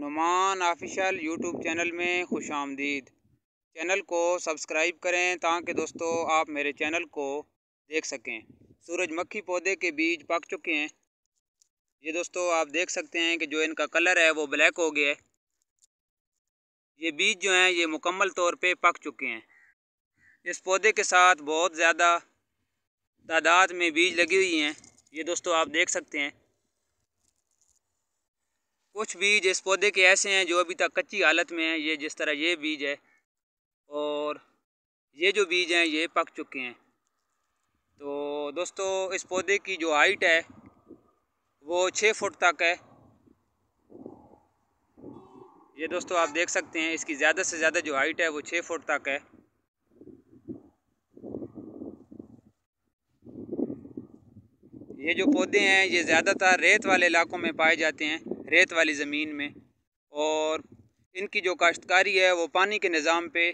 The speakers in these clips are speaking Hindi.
नुमान ऑफिशियल यूट्यूब चैनल में खुश आमदीद चैनल को सब्सक्राइब करें ताकि दोस्तों आप मेरे चैनल को देख सकें सूरजमक्खी पौधे के बीज पक चुके हैं ये दोस्तों आप देख सकते हैं कि जो इनका कलर है वो ब्लैक हो गया है ये बीज जो हैं ये मुकम्मल तौर पे पक चुके हैं इस पौधे के साथ बहुत ज़्यादा तादाद में बीज लगी हुई हैं ये दोस्तों आप देख सकते हैं कुछ बीज इस पौधे के ऐसे हैं जो अभी तक कच्ची हालत में हैं ये जिस तरह ये बीज है और ये जो बीज हैं ये पक चुके हैं तो दोस्तों इस पौधे की जो हाइट है वो छः फुट तक है ये दोस्तों आप देख सकते हैं इसकी ज़्यादा से ज़्यादा जो हाइट है वो छः फुट तक है ये जो पौधे हैं ये ज़्यादातर रेत वाले इलाकों में पाए जाते हैं रेत वाली ज़मीन में और इनकी जो काश्तकारी है वो पानी के निज़ाम पे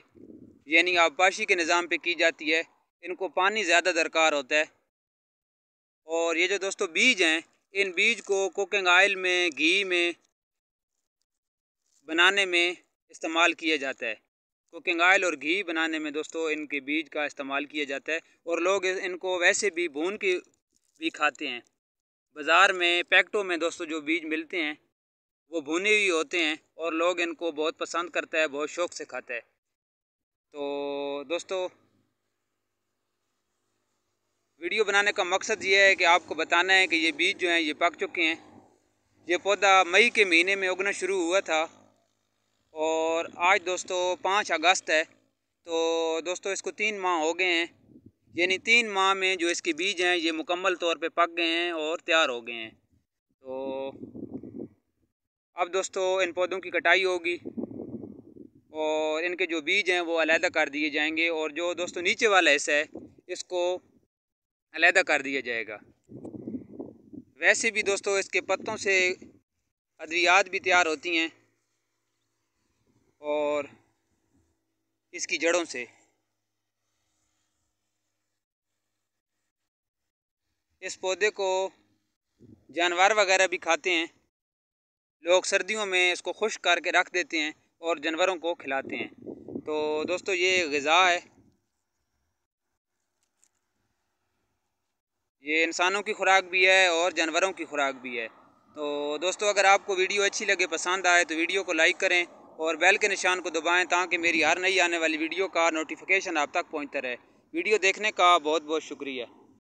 यानी आबपाशी के निज़ाम पे की जाती है इनको पानी ज़्यादा दरकार होता है और ये जो दोस्तों बीज हैं इन बीज को कुकिंग आयल में घी में बनाने में इस्तेमाल किया जाता है कुकिंग ऑयल और घी बनाने में दोस्तों इनके बीज का इस्तेमाल किया जाता है और लोग इनको वैसे भी भून के भी खाते हैं बाज़ार में पैकेटों में दोस्तों जो बीज मिलते हैं वो भुने हुए होते हैं और लोग इनको बहुत पसंद करते हैं बहुत शौक़ से खाते हैं तो दोस्तों वीडियो बनाने का मकसद ये है कि आपको बताना है कि ये बीज जो हैं ये पक चुके हैं ये पौधा मई के महीने में उगना शुरू हुआ था और आज दोस्तों पाँच अगस्त है तो दोस्तों इसको तीन माह हो गए हैं यानी तीन माह में जो इसके बीज हैं ये मुकम्मल तौर पे पक गए हैं और तैयार हो गए हैं तो अब दोस्तों इन पौधों की कटाई होगी और इनके जो बीज हैं वो अलहदा कर दिए जाएंगे और जो दोस्तों नीचे वाला हिस्सा है इसको अलहदा कर दिया जाएगा वैसे भी दोस्तों इसके पत्तों से अद्वियात भी तैयार होती हैं और इसकी जड़ों से इस पौधे को जानवर वगैरह भी खाते हैं लोग सर्दियों में इसको खुश करके रख देते हैं और जानवरों को खिलाते हैं तो दोस्तों ये गज़ा है ये इंसानों की खुराक भी है और जानवरों की खुराक भी है तो दोस्तों अगर आपको वीडियो अच्छी लगे पसंद आए तो वीडियो को लाइक करें और बेल के निशान को दबाएं ताकि मेरी हर नई आने वाली वीडियो का नोटिफिकेशन आप तक पहुंचता रहे वीडियो देखने का बहुत बहुत शुक्रिया